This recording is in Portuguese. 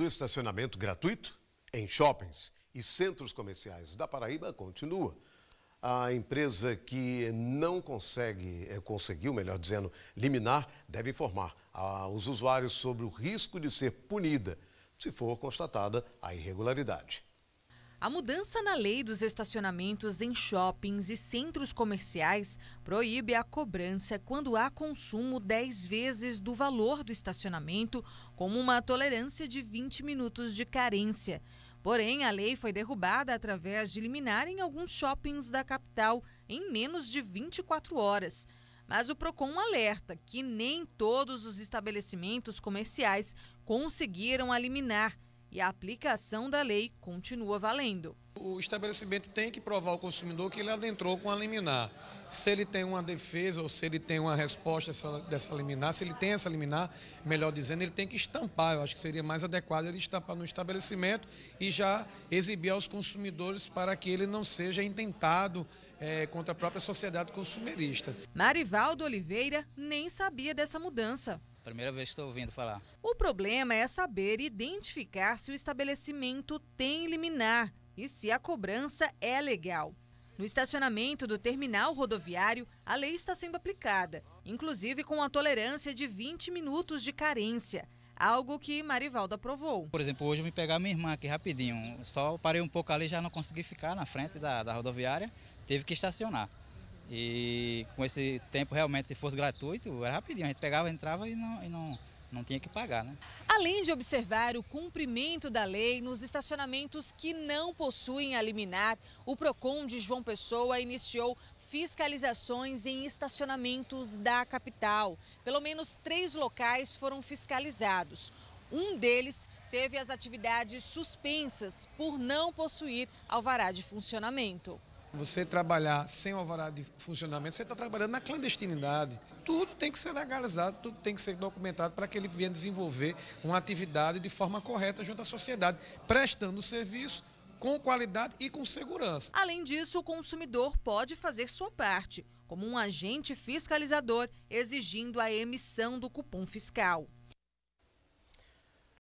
do estacionamento gratuito em shoppings e centros comerciais da Paraíba continua. A empresa que não consegue, eh, conseguiu, melhor dizendo, liminar, deve informar aos usuários sobre o risco de ser punida se for constatada a irregularidade. A mudança na lei dos estacionamentos em shoppings e centros comerciais proíbe a cobrança quando há consumo 10 vezes do valor do estacionamento, com uma tolerância de 20 minutos de carência. Porém, a lei foi derrubada através de liminar em alguns shoppings da capital em menos de 24 horas. Mas o Procon alerta que nem todos os estabelecimentos comerciais conseguiram eliminar. liminar e a aplicação da lei continua valendo. O estabelecimento tem que provar ao consumidor que ele adentrou com a liminar. Se ele tem uma defesa ou se ele tem uma resposta dessa liminar, se ele tem essa liminar, melhor dizendo, ele tem que estampar. Eu acho que seria mais adequado ele estampar no estabelecimento e já exibir aos consumidores para que ele não seja intentado é, eh, contra a própria sociedade consumerista. Marivaldo Oliveira nem sabia dessa mudança. Primeira vez que estou ouvindo falar. O problema é saber identificar se o estabelecimento tem liminar e se a cobrança é legal. No estacionamento do terminal rodoviário, a lei está sendo aplicada, inclusive com a tolerância de 20 minutos de carência, algo que Marivaldo aprovou. Por exemplo, hoje eu vim pegar minha irmã aqui rapidinho, só parei um pouco ali, já não consegui ficar na frente da, da rodoviária, teve que estacionar. E com esse tempo, realmente, se fosse gratuito, era rapidinho. A gente pegava, entrava e não, e não, não tinha que pagar, né? Além de observar o cumprimento da lei nos estacionamentos que não possuem a liminar, o PROCON de João Pessoa iniciou fiscalizações em estacionamentos da capital. Pelo menos três locais foram fiscalizados. Um deles teve as atividades suspensas por não possuir alvará de funcionamento. Você trabalhar sem alvará de funcionamento, você está trabalhando na clandestinidade. Tudo tem que ser legalizado, tudo tem que ser documentado para que ele venha desenvolver uma atividade de forma correta junto à sociedade, prestando serviço com qualidade e com segurança. Além disso, o consumidor pode fazer sua parte, como um agente fiscalizador, exigindo a emissão do cupom fiscal.